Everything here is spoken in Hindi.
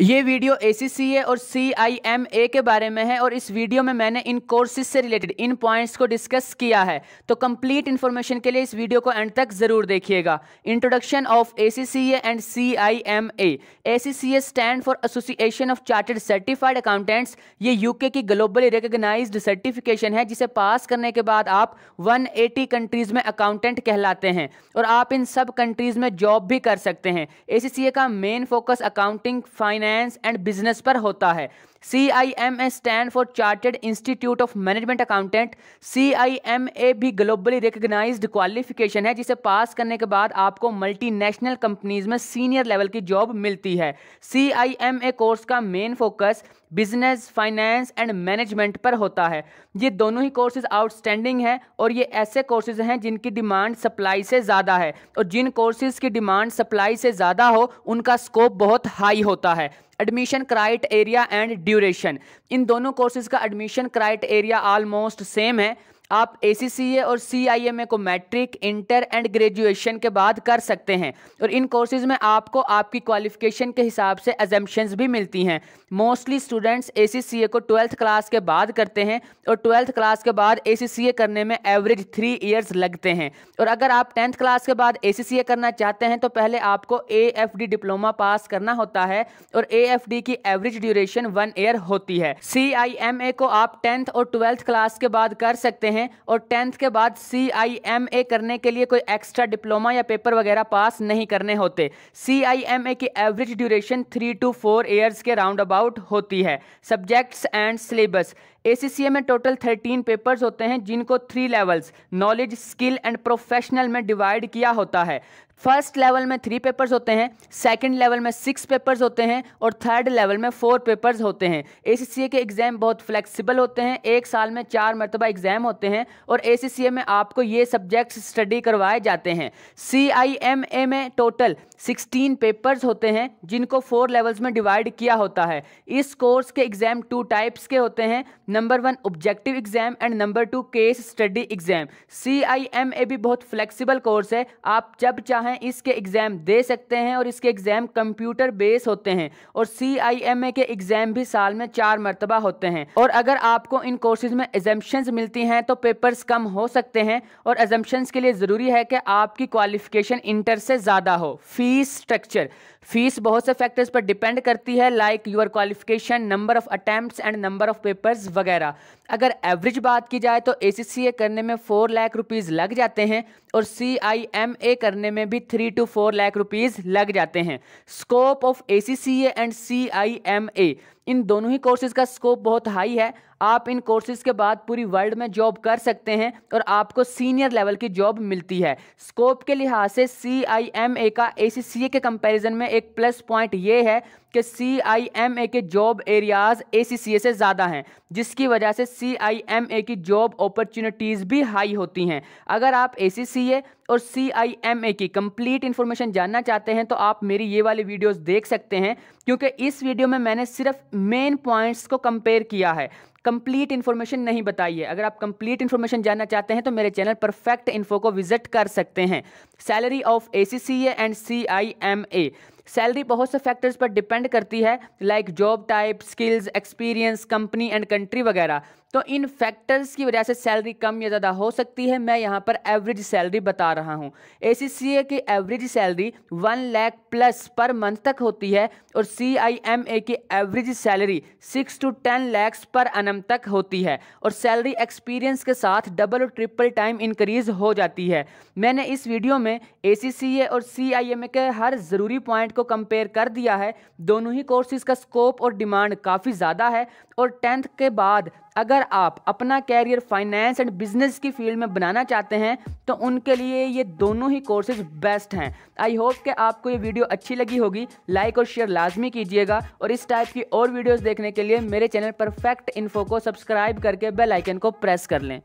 ये वीडियो ए और सी के बारे में है और इस वीडियो में मैंने इन कोर्सेज से रिलेटेड इन पॉइंट्स को डिस्कस किया है तो कंप्लीट इन्फॉर्मेशन के लिए इस वीडियो को एंड तक ज़रूर देखिएगा introduction of A and C I M A stand for association of chartered certified accountants ये यूके की ग्लोबली रिकोगनाइज सर्टिफिकेशन है जिसे पास करने के बाद आप वन कंट्रीज़ में अकाउंटेंट कहलाते हैं और आप इन सब कंट्रीज़ में जॉब भी कर सकते हैं ए का main focus accounting fine finance and business पर होता है C I M A stand for chartered institute of management accountant C I M A भी ग्लोबली रिकग्नाइज क्वालिफिकेशन है जिसे पास करने के बाद आपको मल्टीनेशनल कंपनीज में सीनियर लेवल की जॉब मिलती है C I M A course का main focus business finance and management पर होता है ये दोनों ही कोर्सेज आउटस्टैंडिंग हैं और ये ऐसे कोर्सेज हैं जिनकी डिमांड सप्लाई से ज़्यादा है और जिन कोर्सेज की डिमांड सप्लाई से ज़्यादा हो उनका स्कोप बहुत हाई होता है admission criteria and duration इन दोनों कोर्सेज का admission criteria almost same है आप ए और सी को मैट्रिक इंटर एंड ग्रेजुएशन के बाद कर सकते हैं और इन कोर्सेज में आपको आपकी क्वालिफिकेशन के हिसाब से एजम्पन्स भी मिलती हैं मोस्टली स्टूडेंट्स ए को ट्वेल्थ क्लास के बाद करते हैं और ट्वेल्थ क्लास के बाद ए करने में एवरेज थ्री ईयर्स लगते हैं और अगर आप टेंथ क्लास के बाद ए करना चाहते हैं तो पहले आपको ए डिप्लोमा पास करना होता है और ए की एवरेज ड्यूरेशन वन ईयर होती है सी को आप टेंथ और ट्वेल्थ क्लास के बाद कर सकते हैं हैं और टेंथ के बाद सी आई एम ए करने के लिए कोई एक्स्ट्रा डिप्लोमा या पेपर वगैरह पास नहीं करने होते सी आई एम ए की average duration three two four years के राउंड अबाउट होती है सब्जेक्ट्स एंड सिलेबस ए में टोटल थर्टीन पेपर्स होते हैं जिनको three levels knowledge skill and professional में डिवाइड किया होता है फर्स्ट लेवल में थ्री पेपर्स होते हैं सेकंड लेवल में सिक्स पेपर्स होते हैं और थर्ड लेवल में फोर पेपर्स होते हैं ए के एग्ज़ाम बहुत फ्लेक्सिबल होते हैं एक साल में चार मरतबा एग्ज़ाम होते हैं और ए में आपको ये सब्जेक्ट्स स्टडी करवाए जाते हैं सी में टोटल सिक्सटीन पेपर्स होते हैं जिनको फोर लेवल्स में डिवाइड किया होता है इस कोर्स के एग्ज़ाम टू टाइप्स के होते हैं number one objective exam and number two case study exam C I M A भी बहुत फ्लेक्सिबल कोर्स है आप जब चाहें इसके एग्जाम दे सकते हैं और इसके एग्जाम कंप्यूटर बेस होते हैं और सी आई एम ए के एग्जाम भी साल में चार मरतबा होते हैं और अगर आपको इन कोर्सेज में एजम्पन्स मिलती हैं तो पेपर्स कम हो सकते हैं और एजम्पन्स के लिए ज़रूरी है कि आपकी क्वालिफिकेशन इंटर से ज़्यादा हो फीस स्ट्रक्चर फीस बहुत से फैक्टर्स पर डिपेंड करती है like your qualification number of attempt and number of papers वगैरह अगर एवरेज बात की जाए तो ए करने में फोर लाख रुपीज़ लग जाते हैं और सी आई एम ए करने में भी three two four lakh rupees लग जाते हैं scope of A and C I M A इन दोनों ही कोर्सेज़ का स्कोप बहुत हाई है आप इन कोर्सेज़ के बाद पूरी वर्ल्ड में जॉब कर सकते हैं और आपको सीनियर लेवल की जॉब मिलती है स्कोप के लिहाज से सी आई एम ए का ए सी सी ए के कंपैरिजन में एक प्लस पॉइंट ये है कि सी आई एम ए के जॉब एरियाज ए सी सी ए से ज़्यादा हैं जिसकी वजह से सी आई एम ए की जॉब अपॉर्चुनिटीज़ भी हाई होती हैं अगर आप ए सी सी ए और सी आई एम ए की कंप्लीट इन्फॉर्मेशन जानना चाहते हैं तो आप मेरी ये वाली वीडियोस देख सकते हैं क्योंकि इस वीडियो में मैंने सिर्फ मेन पॉइंट्स को कंपेयर किया है कंप्लीट इन्फॉर्मेशन नहीं बताई है अगर आप कंप्लीट इन्फॉर्मेशन जानना चाहते हैं तो मेरे चैनल परफेक्ट इन्फो को विजिट कर सकते हैं salary of A C C A and C I M A salary बहुत से फैक्टर्स पर डिपेंड करती है like job type skills experience company and country वगैरह तो इन फैक्टर्स की वजह से सैलरी कम या ज़्यादा हो सकती है मैं यहाँ पर एवरेज सैलरी बता रहा हूँ ए की average salary one lakh plus per month तक होती है और सी की average salary six to ten lakhs per annum तक होती है और सैलरी एक्सपीरियंस के साथ डबल और ट्रिपल टाइम इंक्रीज हो जाती है मैंने इस वीडियो में ए और सी के हर ज़रूरी पॉइंट को को कंपेयर कर दिया है दोनों ही कोर्सेज़ का स्कोप और डिमांड काफ़ी ज़्यादा है और टेंथ के बाद अगर आप अपना कैरियर फाइनेंस एंड बिजनेस की फील्ड में बनाना चाहते हैं तो उनके लिए ये दोनों ही कोर्सेज बेस्ट हैं आई होप कि आपको ये वीडियो अच्छी लगी होगी लाइक और शेयर लाजमी कीजिएगा और इस टाइप की और वीडियोस देखने के लिए मेरे चैनल परफेक्ट इन्फो को सब्सक्राइब करके बेल आइकन को प्रेस कर लें